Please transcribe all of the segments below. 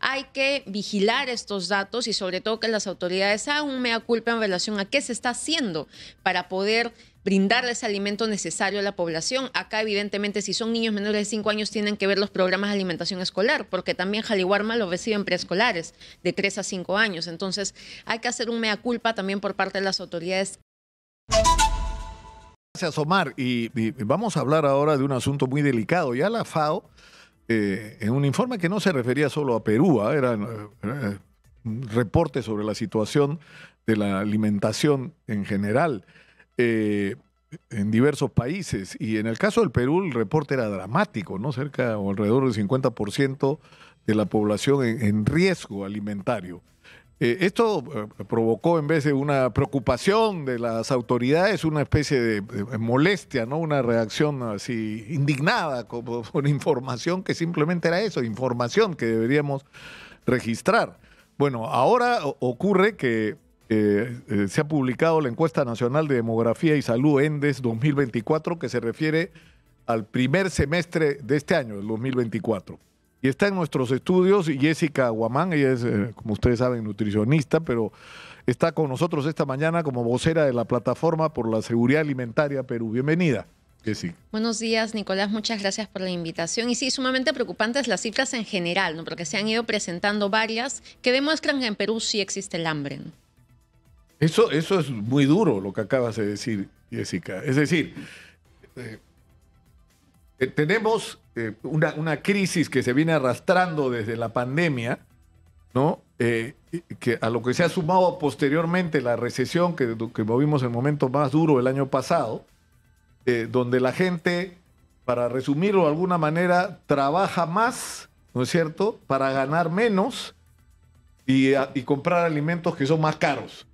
hay que vigilar estos datos y sobre todo que las autoridades hagan un mea culpa en relación a qué se está haciendo para poder brindarles alimento necesario a la población. Acá, evidentemente, si son niños menores de 5 años, tienen que ver los programas de alimentación escolar, porque también Jaliwarma los reciben preescolares de 3 a 5 años. Entonces, hay que hacer un mea culpa también por parte de las autoridades. Gracias, Omar. Y, y vamos a hablar ahora de un asunto muy delicado. Ya la FAO eh, en un informe que no se refería solo a Perú, ¿ah? era, eh, eh, un reporte sobre la situación de la alimentación en general en diversos países. Y en el caso del Perú, el reporte era dramático, ¿no? Cerca o alrededor del 50% de la población en riesgo alimentario. Eh, esto eh, provocó en vez de una preocupación de las autoridades, una especie de, molestia, ¿no? Una reacción así indignada como, información que simplemente era eso, información que deberíamos registrar. Bueno, ahora ocurre que eh, se ha publicado la encuesta nacional de demografía y salud ENDES 2024 que se refiere al primer semestre de este año, el 2024. Y está en nuestros estudios Jessica Guamán, ella es, eh, como ustedes saben, nutricionista, pero está con nosotros esta mañana como vocera de la plataforma por la seguridad alimentaria Perú. Bienvenida. Jessica. Buenos días, Nicolás. Muchas gracias por la invitación. Y sí, sumamente preocupantes las cifras en general, ¿no? porque se han ido presentando varias que demuestran que en Perú sí existe el hambre. Eso, eso es muy duro lo que acabas de decir, Jessica. Es decir, eh, tenemos eh, una, una, crisis que se viene arrastrando desde la pandemia, ¿no? Eh, que a lo que se ha sumado posteriormente la recesión que, que vivimos el momento más duro el año pasado, eh, donde la gente, para resumirlo de alguna manera, trabaja más, ¿no es cierto?, para ganar menos y, y comprar alimentos que son más caros.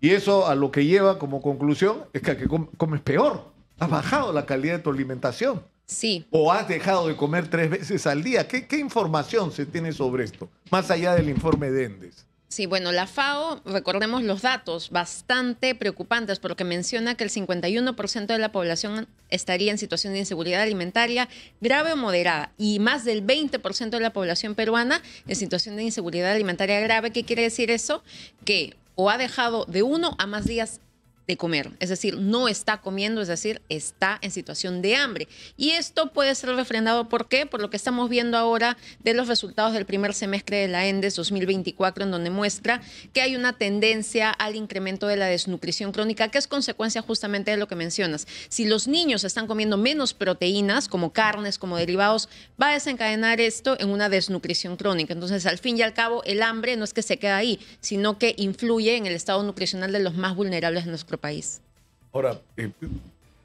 Y eso a lo que lleva como conclusión es que, que comes peor. Has bajado la calidad de tu alimentación. Sí. ¿O has dejado de comer tres veces al día? ¿Qué, información se tiene sobre esto? Más allá del informe de Endes. Sí, bueno, la FAO, recordemos los datos bastante preocupantes porque menciona que el 51% de la población estaría en situación de inseguridad alimentaria grave o moderada y más del 20% de la población peruana en situación de inseguridad alimentaria grave. ¿Qué quiere decir eso? Que o ha dejado de uno a más días de comer, es decir, no está comiendo, es decir, está en situación de hambre. Y esto puede ser refrendado por qué? Por lo que estamos viendo ahora de los resultados del primer semestre de la ENDES 2024, en donde muestra que hay una tendencia al incremento de la desnutrición crónica, que es consecuencia justamente de lo que mencionas. Si los niños están comiendo menos proteínas, como carnes, como derivados, va a desencadenar esto en una desnutrición crónica. Entonces, al fin y al cabo, el hambre no es que se queda ahí, sino que influye en el estado nutricional de los más vulnerables en los país. Ahora, eh,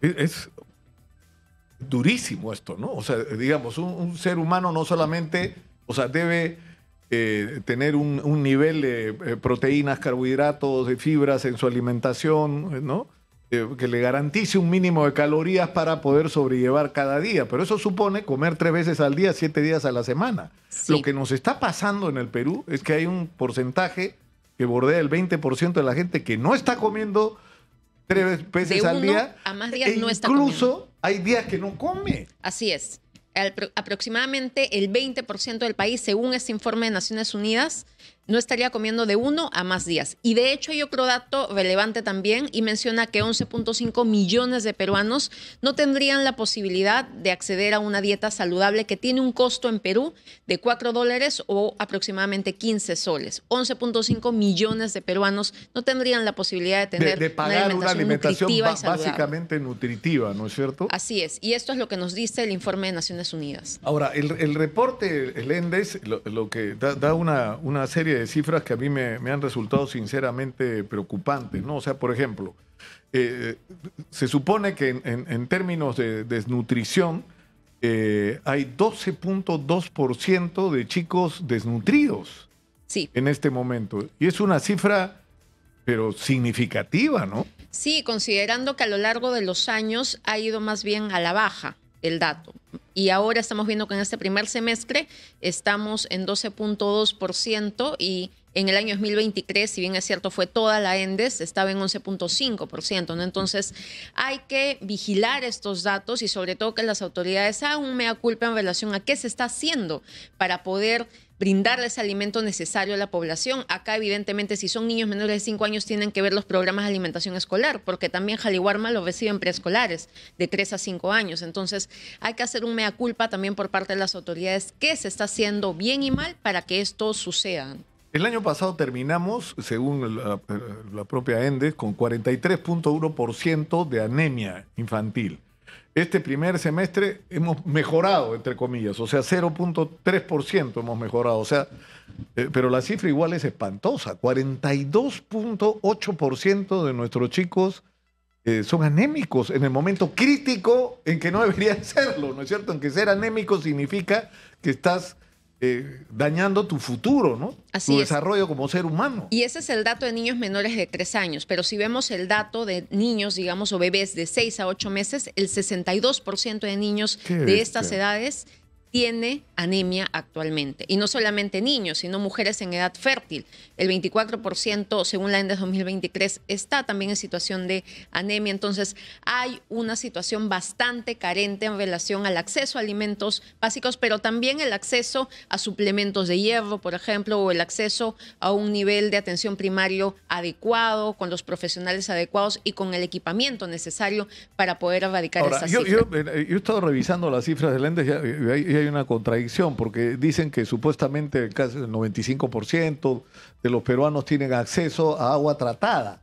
eh, es durísimo esto, ¿no? O sea, digamos, un, ser humano no solamente, o sea, debe eh, tener un, nivel de proteínas, carbohidratos, de fibras en su alimentación, ¿no? que le garantice un mínimo de calorías para poder sobrellevar cada día. Pero eso supone comer tres veces al día, siete días a la semana. Lo que nos está pasando en el Perú es que hay un porcentaje que bordea el 20% de la gente que no está comiendo tres veces al día. A más días e no está Incluso hay días que no come. Así es. aproximadamente el 20% del país, según este informe de Naciones Unidas, no estaría comiendo de uno a más días. Y de hecho hay otro dato relevante también y menciona que 11.5 millones de peruanos no tendrían la posibilidad de acceder a una dieta saludable que tiene un costo en Perú de 4 dólares o aproximadamente 15 soles. 11.5 millones de peruanos no tendrían la posibilidad de tener una alimentación, básicamente nutritiva, ¿no es cierto? Así es. Y esto es lo que nos dice el informe de Naciones Unidas. Ahora, el, reporte, el ENDES, lo, que da, una, una serie cifras que a mí me, han resultado sinceramente preocupantes, ¿no? O sea, por ejemplo, eh, se supone que en, términos de desnutrición eh, hay 12.2% de chicos desnutridos sí. en este momento. Y es una cifra, pero significativa, ¿no? Sí, considerando que a lo largo de los años ha ido más bien a la baja el dato y ahora estamos viendo que en este primer semestre estamos en 12.2% y en el año 2023, si bien es cierto, fue toda la ENDES, estaba en 11.5%, ¿no? Entonces, hay que vigilar estos datos y sobre todo que las autoridades aún me aculpen en relación a qué se está haciendo para poder brindarles alimento necesario a la población. Acá, evidentemente, si son niños menores de 5 años, tienen que ver los programas de alimentación escolar, porque también Jaliwarma lo en preescolares de 3 a 5 años. Entonces, hay que hacer un mea culpa también por parte de las autoridades que se está haciendo bien y mal para que esto suceda. El año pasado terminamos, según la, la propia ENDES, con 43.1% de anemia infantil este primer semestre hemos mejorado, entre comillas, o sea, 0.3% hemos mejorado, o sea, eh, pero la cifra igual es espantosa, 42.8% de nuestros chicos eh, son anémicos en el momento crítico en que no deberían serlo, ¿no es cierto? En que ser anémico significa que estás eh, dañando tu futuro, ¿no? Así tu desarrollo como ser humano. Y ese es el dato de niños menores de tres años, pero si vemos el dato de niños, digamos, o bebés de seis a 8 meses, el 62% de niños de estas edades tiene anemia actualmente. Y no solamente niños, sino mujeres en edad fértil. El 24%, según la ENDES 2023, está también en situación de anemia. Entonces, hay una situación bastante carente en relación al acceso a alimentos básicos, pero también el acceso a suplementos de hierro, por ejemplo, o el acceso a un nivel de atención primario adecuado, con los profesionales adecuados y con el equipamiento necesario para poder erradicar esa yo, eh, Yo, he estado revisando las cifras del ENDES y hay una contradicción porque dicen que supuestamente casi el 95% de los peruanos tienen acceso a agua tratada.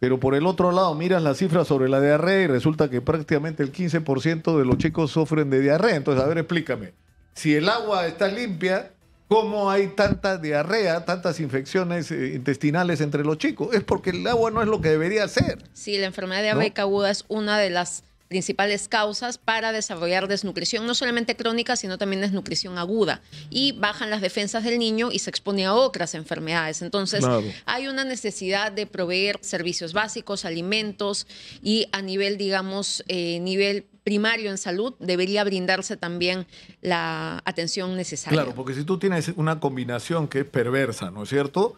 Pero por el otro lado, miran las cifras sobre la diarrea y resulta que prácticamente el 15% de los chicos sufren de diarrea. Entonces, a ver, explícame. Si el agua está limpia, ¿cómo hay tanta diarrea, tantas infecciones eh, intestinales entre los chicos? Es porque el agua no es lo que debería ser. Sí, la enfermedad de ¿no? aguda es una de las principales causas para desarrollar desnutrición, no solamente crónica, sino también desnutrición aguda. Y bajan las defensas del niño y se expone a otras enfermedades. Entonces, hay una necesidad de proveer servicios básicos, alimentos y a nivel, digamos, eh, nivel primario en salud, debería brindarse también la atención necesaria. Claro, porque si tú tienes una combinación que es perversa, ¿no es cierto?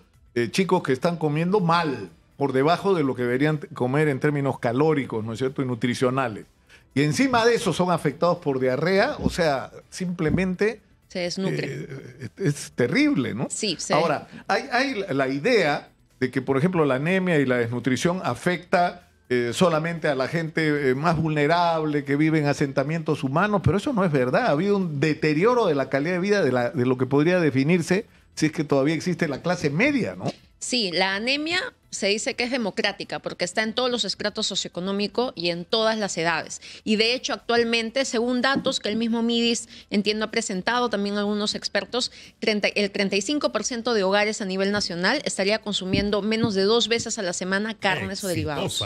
chicos que están comiendo mal, por debajo de lo que deberían comer en términos calóricos, ¿no es cierto?, y nutricionales. Y encima de eso son afectados por diarrea, o sea, simplemente... Se desnutre. Eh, es terrible, ¿no? Sí, sí. Ahora, hay, la idea de que, por ejemplo, la anemia y la desnutrición afecta eh, solamente a la gente eh, más vulnerable que vive en asentamientos humanos, pero eso no es verdad. Ha habido un deterioro de la calidad de vida de lo que podría definirse si es que todavía existe la clase media, ¿no? Sí, la anemia se dice que es democrática porque está en todos los estratos socioeconómicos y en todas las edades. Y de hecho, actualmente, según datos que el mismo MIDIS, entiendo, ha presentado también algunos expertos, el 35% de hogares a nivel nacional estaría consumiendo menos de dos veces a la semana carnes o derivados.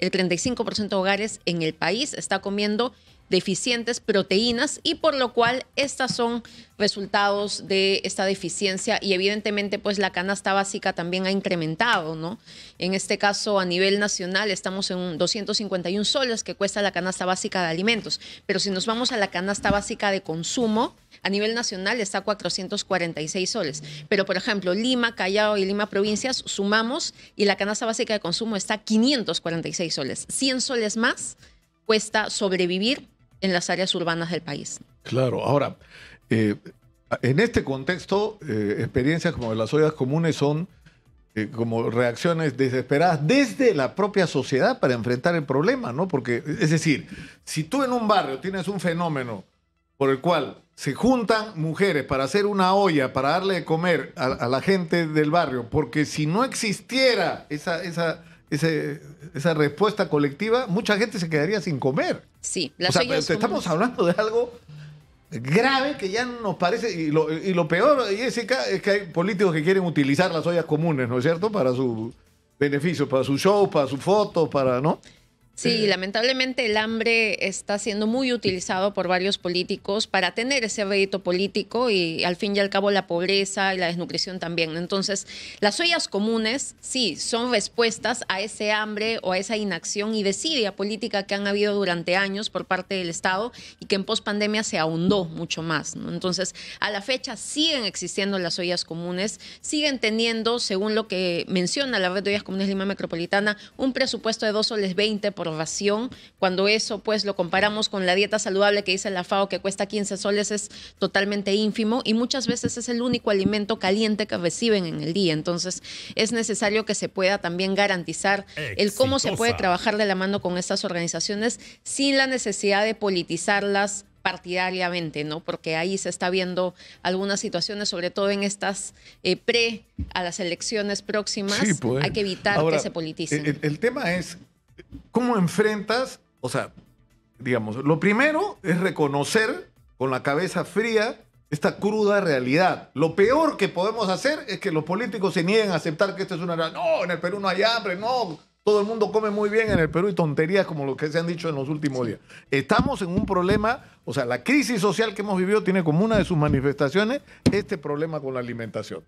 El 35% de hogares en el país está comiendo deficientes proteínas y por lo cual estas son resultados de esta deficiencia y evidentemente pues la canasta básica también ha incrementado, ¿no? En este caso a nivel nacional estamos en 251 soles que cuesta la canasta básica de alimentos, pero si nos vamos a la canasta básica de consumo, a nivel nacional está 446 soles. Pero, por ejemplo, Lima, Callao y Lima provincias sumamos y la canasta básica de consumo está 546 soles. 100 soles más cuesta sobrevivir en las áreas urbanas del país. Claro, ahora, eh, en este contexto, eh, experiencias como las ollas comunes son eh, como reacciones desesperadas desde la propia sociedad para enfrentar el problema, ¿no? Porque, es decir, si tú en un barrio tienes un fenómeno por el cual se juntan mujeres para hacer una olla, para darle de comer a, la gente del barrio, porque si no existiera esa, esa esa respuesta colectiva, mucha gente se quedaría sin comer. Sí, las o sea, estamos hablando de algo grave que ya nos parece, y lo, peor, Jessica, es que hay políticos que quieren utilizar las ollas comunes, ¿no es cierto?, para su beneficio, para su show, para su foto, para, ¿no? Sí, eh, lamentablemente el hambre está siendo muy utilizado por varios políticos para tener ese rédito político y al fin y al cabo la pobreza y la desnutrición también. Entonces, las ollas comunes sí son respuestas a ese hambre o a esa inacción y desidia política que han habido durante años por parte del Estado y que en pospandemia se ahondó mucho más. Entonces, a la fecha siguen existiendo las ollas comunes, siguen teniendo, según lo que menciona la red de ollas comunes Lima Metropolitana, un presupuesto de 2 soles 20 por cuando eso pues lo comparamos con la dieta saludable que dice la FAO que cuesta 15 soles es totalmente ínfimo y muchas veces es el único alimento caliente que reciben en el día. Entonces es necesario que se pueda también garantizar el cómo se puede trabajar de la mano con estas organizaciones sin la necesidad de politizarlas, partidariamente, ¿no? Porque ahí se está viendo algunas situaciones, sobre todo en estas eh, pre a las elecciones próximas, pues. hay que evitar que se politicen. el, tema es ¿Cómo enfrentas? O sea, digamos, lo primero es reconocer con la cabeza fría esta cruda realidad. Lo peor que podemos hacer es que los políticos se nieguen a aceptar que esto es una realidad. No, en el Perú no hay hambre, no. Todo el mundo come muy bien en el Perú y tonterías como lo que se han dicho en los últimos días. Estamos en un problema, o sea, la crisis social que hemos vivido tiene como una de sus manifestaciones este problema con la alimentación.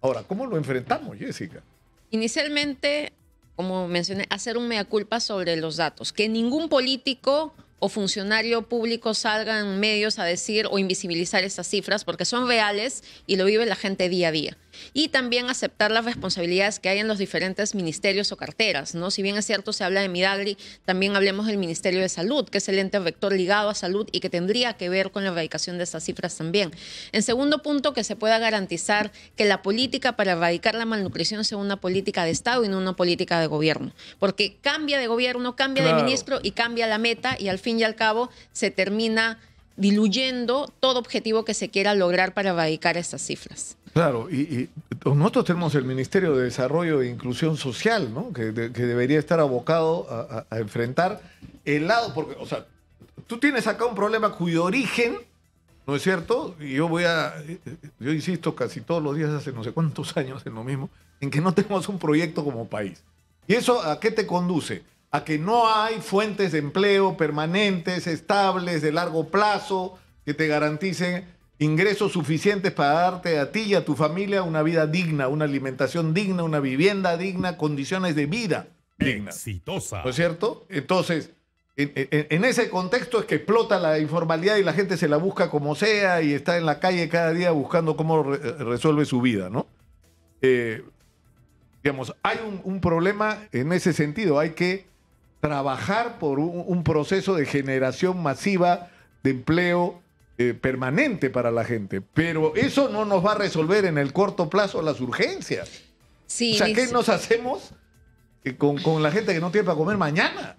Ahora, ¿cómo lo enfrentamos, Jessica? Inicialmente como mencioné, hacer un mea culpa sobre los datos. Que ningún político o funcionario público salga en medios a decir o invisibilizar estas cifras porque son reales y lo vive la gente día a día y también aceptar las responsabilidades que hay en los diferentes ministerios o carteras. ¿no? Si bien es cierto, se habla de Midagri, también hablemos del Ministerio de Salud, que es el ente vector ligado a salud y que tendría que ver con la erradicación de estas cifras también. En segundo punto, que se pueda garantizar que la política para erradicar la malnutrición sea una política de Estado y no una política de gobierno, porque cambia de gobierno, cambia de ministro y cambia la meta y al fin y al cabo se termina diluyendo todo objetivo que se quiera lograr para erradicar estas cifras. Claro, y, nosotros tenemos el Ministerio de Desarrollo e Inclusión Social, ¿no? Que, debería estar abocado a, enfrentar el lado, porque, o sea, tú tienes acá un problema cuyo origen, ¿no es cierto? Y yo voy a, yo insisto casi todos los días hace no sé cuántos años en lo mismo, en que no tenemos un proyecto como país. ¿Y eso a qué te conduce? A que no hay fuentes de empleo permanentes, estables, de largo plazo, que te garanticen ingresos suficientes para darte a ti y a tu familia una vida digna, una alimentación digna, una vivienda digna, condiciones de vida dignas. Exitosa. ¿No es cierto? Entonces, en, ese contexto es que explota la informalidad y la gente se la busca como sea y está en la calle cada día buscando cómo resuelve su vida, ¿no? Eh, digamos, hay un, problema en ese sentido, hay que trabajar por un proceso de generación masiva de empleo eh, permanente para la gente. Pero eso no nos va a resolver en el corto plazo las urgencias. o sea, ¿qué nos hacemos eh, con, con la gente que no tiene para comer mañana?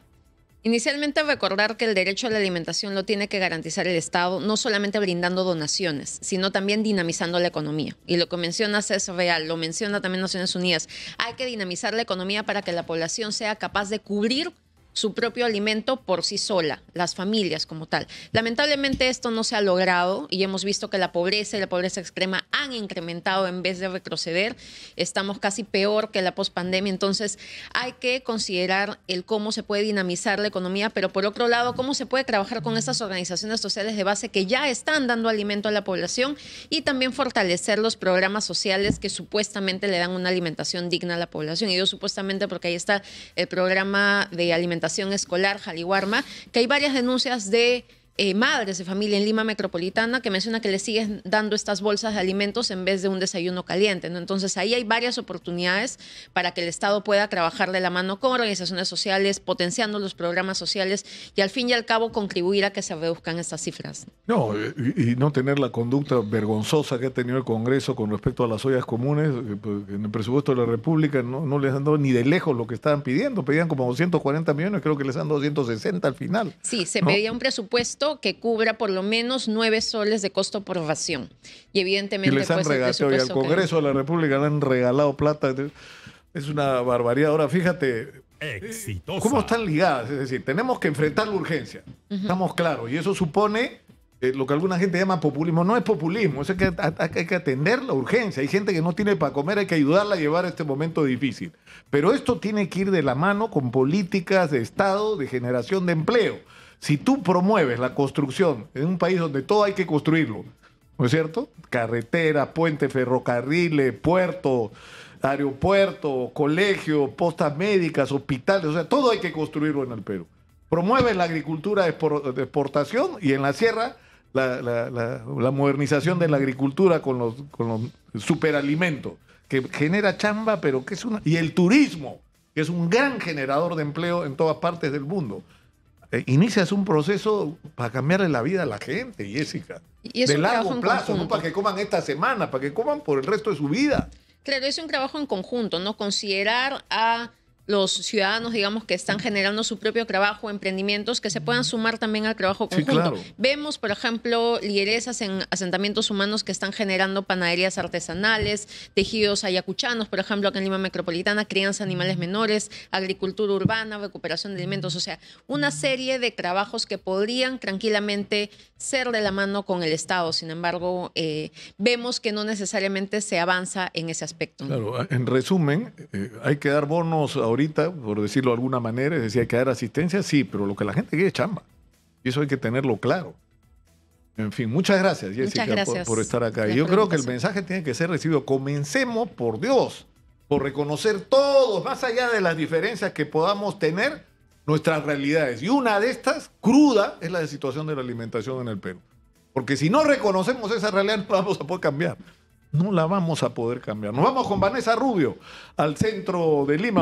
Inicialmente recordar que el derecho a la alimentación lo tiene que garantizar el Estado, no solamente brindando donaciones, sino también dinamizando la economía. Y lo que mencionas es real, lo menciona también Naciones Unidas. Hay que dinamizar la economía para que la población sea capaz de cubrir su propio alimento por sí sola, las familias como tal. Lamentablemente esto no se ha logrado y hemos visto que la pobreza y la pobreza extrema han incrementado en vez de retroceder. Estamos casi peor que la pospandemia, entonces hay que considerar el cómo se puede dinamizar la economía, pero por otro lado, cómo se puede trabajar con estas organizaciones sociales de base que ya están dando alimento a la población y también fortalecer los programas sociales que supuestamente le dan una alimentación digna a la población. Y yo supuestamente porque ahí está el programa de alimentación Escolar, Jaliwarma, que hay varias denuncias de eh, madres de familia en Lima metropolitana que menciona que les siguen dando estas bolsas de alimentos en vez de un desayuno caliente. Entonces ahí hay varias oportunidades para que el Estado pueda trabajar de la mano con organizaciones sociales, potenciando los programas sociales y al fin y al cabo contribuir a que se reduzcan estas cifras. No, y, no tener la conducta vergonzosa que ha tenido el Congreso con respecto a las ollas comunes, eh, pues, en el presupuesto de la República no, les han dado ni de lejos lo que estaban pidiendo, pedían como 240 millones, creo que les han dado 260 al final. Sí, se pedía un presupuesto que cubra por lo menos nueve soles de costo por ración Y evidentemente... Y les pues, al Congreso de la República le han regalado plata. Es una barbaridad. Ahora, fíjate, exitoso. ¿Cómo están ligadas? Es decir, tenemos que enfrentar la urgencia. Estamos claros. Y eso supone eh, lo que alguna gente llama populismo. No es populismo, es que hay que atender la urgencia. Hay gente que no tiene para comer, hay que ayudarla a llevar este momento difícil. Pero esto tiene que ir de la mano con políticas de Estado, de generación de empleo. Si tú promueves la construcción en un país donde todo hay que construirlo, ¿no es cierto? Carretera, puente, ferrocarriles, puerto, aeropuerto, colegio, postas médicas, hospitales, o sea, todo hay que construirlo en el Perú. Promueves la agricultura de exportación y en la sierra la, modernización de la agricultura con los, con los superalimentos, que genera chamba, pero que es una... Y el turismo, que es un gran generador de empleo en todas partes del mundo. Eh, inicias un proceso para cambiarle la vida a la gente, Jessica. Y de largo plazo, no para que coman esta semana, para que coman por el resto de su vida. Claro, es un trabajo en conjunto, ¿no? Considerar a los ciudadanos, digamos, que están generando su propio trabajo, emprendimientos, que se puedan sumar también al trabajo conjunto. Vemos, por ejemplo, lideresas en asentamientos humanos que están generando panaderías artesanales, tejidos ayacuchanos, por ejemplo, acá en Lima Metropolitana, crianza de animales menores, agricultura urbana, recuperación de alimentos, o sea, una serie de trabajos que podrían tranquilamente ser de la mano con el Estado. Sin embargo, eh, vemos que no necesariamente se avanza en ese aspecto. Claro, en resumen, eh, hay que dar bonos ahorita por decirlo de alguna manera, decía que dar asistencia, sí, pero lo que la gente quiere es chamba. Y eso hay que tenerlo claro. En fin, muchas gracias, Jessica, Por, estar acá. Yo creo que el mensaje tiene que ser recibido. Comencemos, por Dios, por reconocer todos, más allá de las diferencias que podamos tener, nuestras realidades. Y una de estas, cruda, es la de situación de la alimentación en el Perú. Porque si no reconocemos esa realidad, no vamos a poder cambiar. No la vamos a poder cambiar. Nos vamos con Vanessa Rubio al centro de Lima.